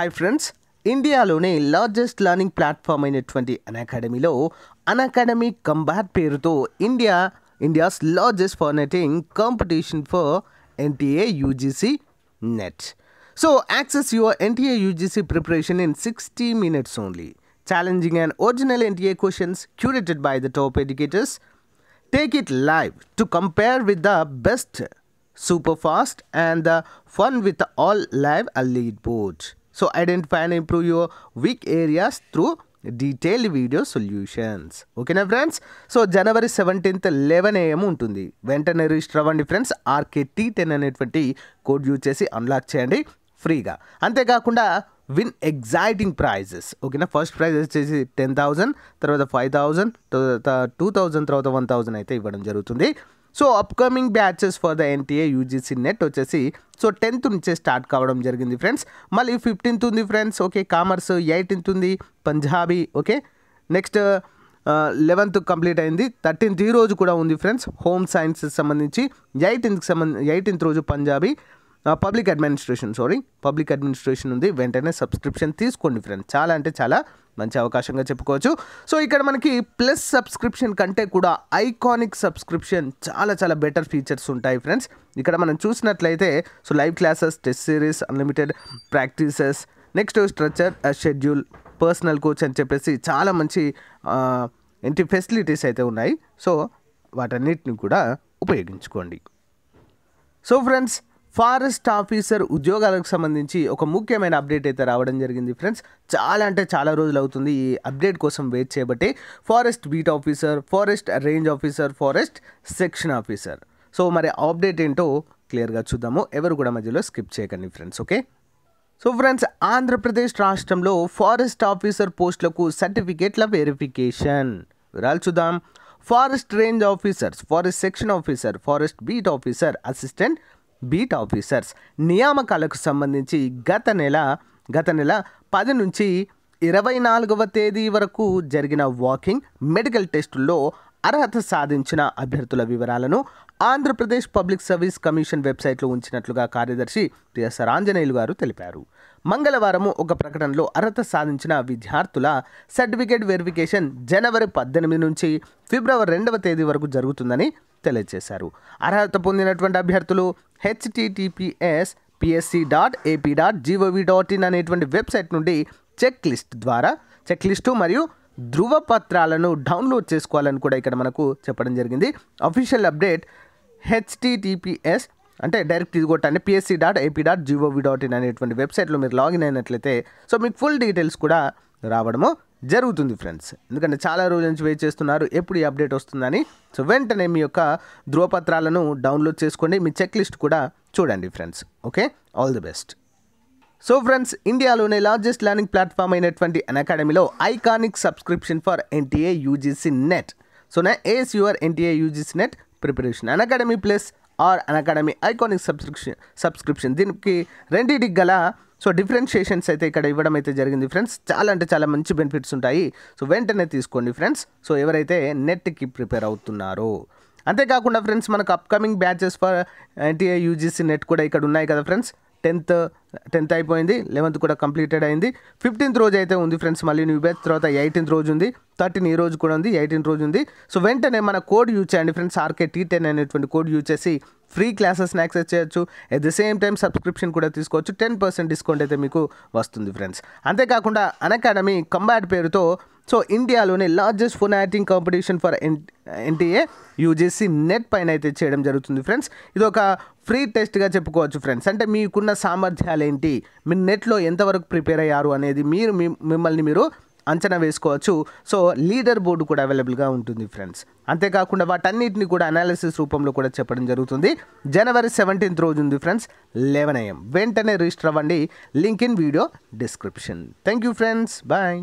Hi friends ఇండియాలోనే largest learning platform అయినటువంటి అన్ అకాడమీలో అన్ అకాడమీ కంబాట్ పేరుతో ఇండియా ఇండియాస్ లార్జెస్ట్ ఫార్నేటింగ్ competition for NTA UGC NET so access your NTA UGC preparation in sixty minutes only challenging and original NTA questions curated by the top educators take it live to compare with the best super fast and the fun with all live elite boards. So identify and improve your weak areas through detailed video solutions ఓకేనా friends so జనవరి seventeenth eleven AM ఉంటుంది వెంటనే register అవ్వండి friends R K T ten అనేటువంటి code use చేసి unlock చేయండి ఫ్రీగా అంతేకాకుండా విన్ ఎగ్జైటింగ్ ప్రైజెస్ ఓకేనా ఫస్ట్ ప్రైజ్ వచ్చేసి టెన్ థౌజండ్ తర్వాత ఫైవ్ థౌజండ్ టూ థౌజండ్ తర్వాత వన్ థౌజండ్ అయితే ఇవ్వడం జరుగుతుంది so upcoming batches for the NTA UGC NET వచ్చేసి సో టెన్త్ నుంచే స్టార్ట్ కావడం జరిగింది ఫ్రెండ్స్ మళ్ళీ ఫిఫ్టీన్త్ ఉంది ఫ్రెండ్స్ ఓకే కామర్స్ ఎయిటీన్త్ ఉంది Punjabi okay next eleventh complete అయింది థర్టీన్త్ ఈ రోజు కూడా ఉంది ఫ్రెండ్స్ హోమ్ సైన్స్ సంబంధించి ఎయిటీన్త్కి సంబంధించి ఎయిటీన్త్ రోజు Punjabi public administration sorry public administration ఉంది వెంటనే సబ్స్క్రిప్షన్ తీసుకోండి ఫ్రెండ్స్ చాలా అంటే చాలా మంచి అవకాశంగా చెప్పుకోవచ్చు సో ఇక్కడ మనకి ప్లస్ సబ్స్క్రిప్షన్ కంటే కూడా ఐకానిక్ సబ్స్క్రిప్షన్ చాలా చాలా బెటర్ ఫీచర్స్ ఉంటాయి ఫ్రెండ్స్ ఇక్కడ మనం చూసినట్లయితే so live classes test series unlimited practices next structure schedule personal coach అని చెప్పేసి చాలా మంచి ఇంటి uh, ఫెసిలిటీస్ అయితే ఉన్నాయి సో వాటన్నిటిని కూడా ఉపయోగించుకోండి సో ఫ్రెండ్స్ ఫారెస్ట్ ఆఫీసర్ ఉద్యోగాలకు సంబంధించి ఒక ముఖ్యమైన అప్డేట్ అయితే రావడం జరిగింది ఫ్రెండ్స్ చాలా అంటే చాలా రోజులు అవుతుంది ఈ అప్డేట్ కోసం వెయిట్ చేయబట్టి forest beat officer forest range officer forest section officer so మరి అప్డేట్ ఏంటో క్లియర్గా చూద్దాము ఎవరు కూడా మధ్యలో స్కిప్ చేయకండి friends okay so friends Andhra Pradesh రాష్ట్రంలో ఫారెస్ట్ ఆఫీసర్ పోస్టులకు సర్టిఫికేట్ల వెరిఫికేషన్ వివరాలు చూద్దాం forest range officers forest section officer forest beat officer assistant beat officers నియామకాలకు సంబంధించి గత నెల గత నెల పది నుంచి ఇరవై నాలుగవ తేదీ వరకు జరిగిన వాకింగ్ మెడికల్ టెస్టుల్లో అర్హత సాధించిన అభ్యర్థుల వివరాలను ఆంధ్రప్రదేశ్ పబ్లిక్ సర్వీస్ కమిషన్ వెబ్సైట్లో ఉంచినట్లుగా కార్యదర్శి టిఎస్ఆర్ ఆంజనేయులు గారు తెలిపారు మంగళవారం ఒక ప్రకటనలో అర్హత సాధించిన విద్యార్థుల సర్టిఫికేట్ వెరిఫికేషన్ జనవరి పద్దెనిమిది నుంచి ఫిబ్రవరి రెండవ తేదీ వరకు జరుగుతుందని తెలియజేశారు అర్హత పొందినటువంటి అభ్యర్థులు HTTPS PSC dot AP dot GOV dot in అనేటువంటి వెబ్సైట్ నుండి చెక్ లిస్ట్ ద్వారా చెక్ లిస్టు మరియు ధృవపత్రాలను డౌన్లోడ్ చేసుకోవాలని కూడా ఇక్కడ మనకు చెప్పడం జరిగింది అఫీషియల్ అప్డేట్ హెచ్టిటిపిఎస్ అంటే డైరెక్ట్ ఇది అంటే PSC dot AP dot GOV dot in అనేటువంటి వెబ్సైట్లో మీరు లాగిన్ అయినట్లయితే సో మీకు ఫుల్ డీటెయిల్స్ కూడా రావడము జరుగుతుంది ఫ్రెండ్స్ ఎందుకంటే చాలా రోజుల నుంచి వెయిట్ చేస్తున్నారు ఎప్పుడు ఈ అప్డేట్ వస్తుందని సో వెంటనే మీ యొక్క ధృవపత్రాలను డౌన్లోడ్ చేసుకోండి మీ చెక్ లిస్ట్ కూడా చూడండి friends okay all the best so friends ఇండియాలోనే లార్జెస్ట్ లర్నింగ్ ప్లాట్ఫామ్ అయినటువంటి అన్ అకాడమీలో iconic subscription for NTA UGC NET so నా ace your NTA UGC NET preparation Unacademy plus or Unacademy iconic subscription subscription దీనికి రెండింటికి గల so differentiations అయితే ఇక్కడ ఇవ్వడం అయితే జరిగింది ఫ్రెండ్స్ చాలా అంటే చాలా మంచి బెనిఫిట్స్ ఉంటాయి సో వెంటనే తీసుకోండి ఫ్రెండ్స్ సో ఎవరైతే నెట్కి ప్రిపేర్ అవుతున్నారో అంతేకాకుండా ఫ్రెండ్స్ మనకు upcoming batches for NTA UGC NET కూడా ఇక్కడ ఉన్నాయి కదా ఫ్రెండ్స్ టెన్త్ టెన్త్ అయిపోయింది లెవెన్త్ కూడా కంప్లీటెడ్ అయింది ఫిఫ్టీన్త్ రోజు అయితే ఉంది ఫ్రెండ్స్ మళ్ళీ న్యూ బ్యాచ్ తర్వాత ఎయిటీన్త్ రోజు ఉంది థర్టీన్ ఈ రోజు కూడా ఉంది ఎయిటీన్త్ రోజు ఉంది సో వెంటనే మన కోడ్ యూజ్ చేయండి ఫ్రెండ్స్ ఆర్కే టీ టెన్ అనేటువంటి కోడ్ యూజ్ చేసి ఫ్రీ క్లాసెస్ని యాక్సెస్ చేయొచ్చు at the same time subscription కూడా తీసుకోవచ్చు టెన్ పర్సెంట్ డిస్కౌంట్ అయితే మీకు వస్తుంది ఫ్రెండ్స్ అంతేకాకుండా అనకాడమీ కంబాట్ పేరుతో సో ఇండియాలోనే లార్జెస్ట్ ఫోన్ యాక్టింగ్ competition for N NTA UGC NET పైన అయితే చేయడం జరుగుతుంది ఫ్రెండ్స్ ఇది ఒక ఫ్రీ టెస్ట్గా చెప్పుకోవచ్చు ఫ్రెండ్స్ అంటే మీకున్న సామర్థ్యాలు ఏంటి మీ నెట్లో ఎంతవరకు ప్రిపేర్ అయ్యారు అనేది మీరు మిమ్మల్ని మీరు అంచనా వేసుకోవచ్చు సో లీడర్ బోర్డు కూడా అవైలబుల్గా ఉంటుంది ఫ్రెండ్స్ అంతేకాకుండా వాటన్నిటిని కూడా అనాలిసిస్ రూపంలో కూడా చెప్పడం జరుగుతుంది జనవరి సెవెంటీన్త్ రోజు ఉంది ఫ్రెండ్స్ లెవెన్ ఏఎం వెంటనే రిజిస్టర్ అవ్వండి link in video description thank you friends bye